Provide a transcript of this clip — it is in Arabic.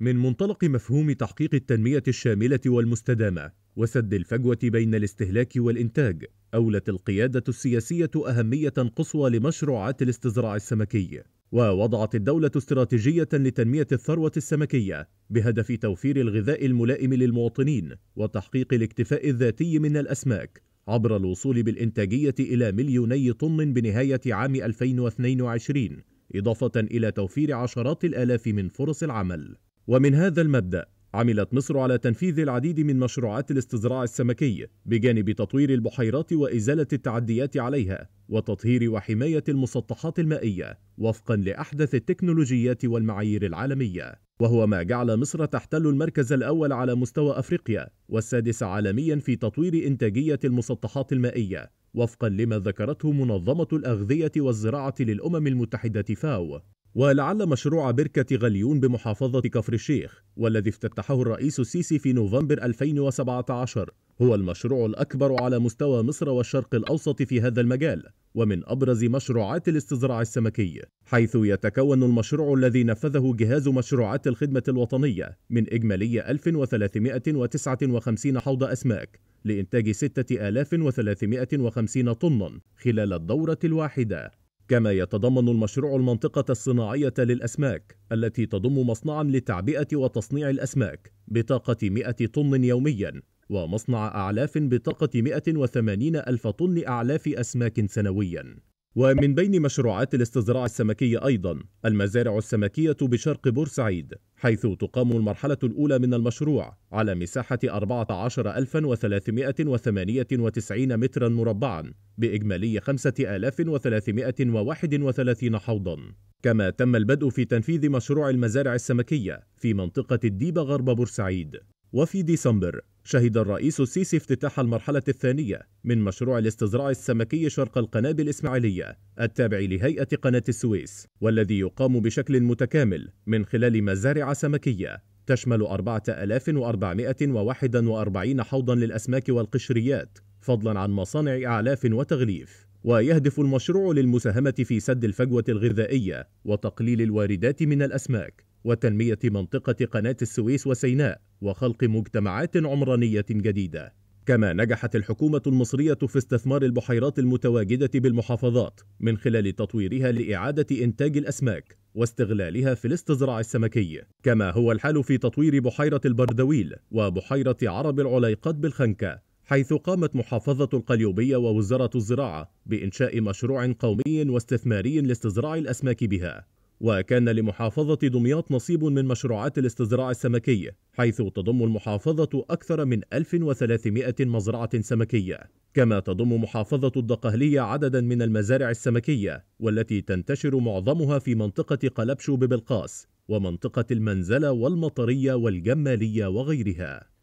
من منطلق مفهوم تحقيق التنمية الشاملة والمستدامة وسد الفجوة بين الاستهلاك والإنتاج أولت القيادة السياسية أهمية قصوى لمشروعات الاستزراع السمكي ووضعت الدولة استراتيجية لتنمية الثروة السمكية بهدف توفير الغذاء الملائم للمواطنين وتحقيق الاكتفاء الذاتي من الأسماك عبر الوصول بالإنتاجية إلى مليوني طن بنهاية عام 2022 إضافة إلى توفير عشرات الآلاف من فرص العمل ومن هذا المبدأ عملت مصر على تنفيذ العديد من مشروعات الاستزراع السمكي بجانب تطوير البحيرات وإزالة التعديات عليها وتطهير وحماية المسطحات المائية وفقا لأحدث التكنولوجيات والمعايير العالمية وهو ما جعل مصر تحتل المركز الأول على مستوى أفريقيا والسادس عالميا في تطوير إنتاجية المسطحات المائية وفقا لما ذكرته منظمة الأغذية والزراعة للأمم المتحدة فاو ولعل مشروع بركة غليون بمحافظة كفر الشيخ والذي افتتحه الرئيس السيسي في نوفمبر 2017 هو المشروع الأكبر على مستوى مصر والشرق الأوسط في هذا المجال ومن أبرز مشروعات الاستزراع السمكي حيث يتكون المشروع الذي نفذه جهاز مشروعات الخدمة الوطنية من إجمالي 1359 حوض أسماك لإنتاج 6350 طنا خلال الدورة الواحدة كما يتضمن المشروع المنطقة الصناعية للأسماك التي تضم مصنعا لتعبئة وتصنيع الأسماك بطاقة 100 طن يوميا ومصنع أعلاف بطاقة 180 ألف طن أعلاف أسماك سنويا ومن بين مشروعات الاستزراع السمكي أيضا المزارع السمكية بشرق بورسعيد حيث تقام المرحلة الأولى من المشروع على مساحة 14398 مترا مربعا بإجمالي 5331 حوضا كما تم البدء في تنفيذ مشروع المزارع السمكية في منطقة الديبة غرب بورسعيد وفي ديسمبر شهد الرئيس السيسي افتتاح المرحلة الثانية من مشروع الاستزراع السمكي شرق القناة الإسماعيلية التابع لهيئة قناة السويس والذي يقام بشكل متكامل من خلال مزارع سمكية تشمل 4441 حوضا للأسماك والقشريات فضلا عن مصانع إعلاف وتغليف ويهدف المشروع للمساهمة في سد الفجوة الغذائية وتقليل الواردات من الأسماك وتنمية منطقة قناة السويس وسيناء وخلق مجتمعات عمرانية جديدة كما نجحت الحكومة المصرية في استثمار البحيرات المتواجدة بالمحافظات من خلال تطويرها لإعادة إنتاج الأسماك واستغلالها في الاستزراع السمكي كما هو الحال في تطوير بحيرة البردويل وبحيرة عرب العليقات بالخنكة حيث قامت محافظة القليوبية ووزارة الزراعة بإنشاء مشروع قومي واستثماري لاستزراع الأسماك بها وكان لمحافظة دمياط نصيب من مشروعات الاستزراع السمكي حيث تضم المحافظة أكثر من 1300 مزرعة سمكية كما تضم محافظة الدقهلية عددا من المزارع السمكية والتي تنتشر معظمها في منطقة قلبشو ببلقاس ومنطقة المنزلة والمطرية والجمالية وغيرها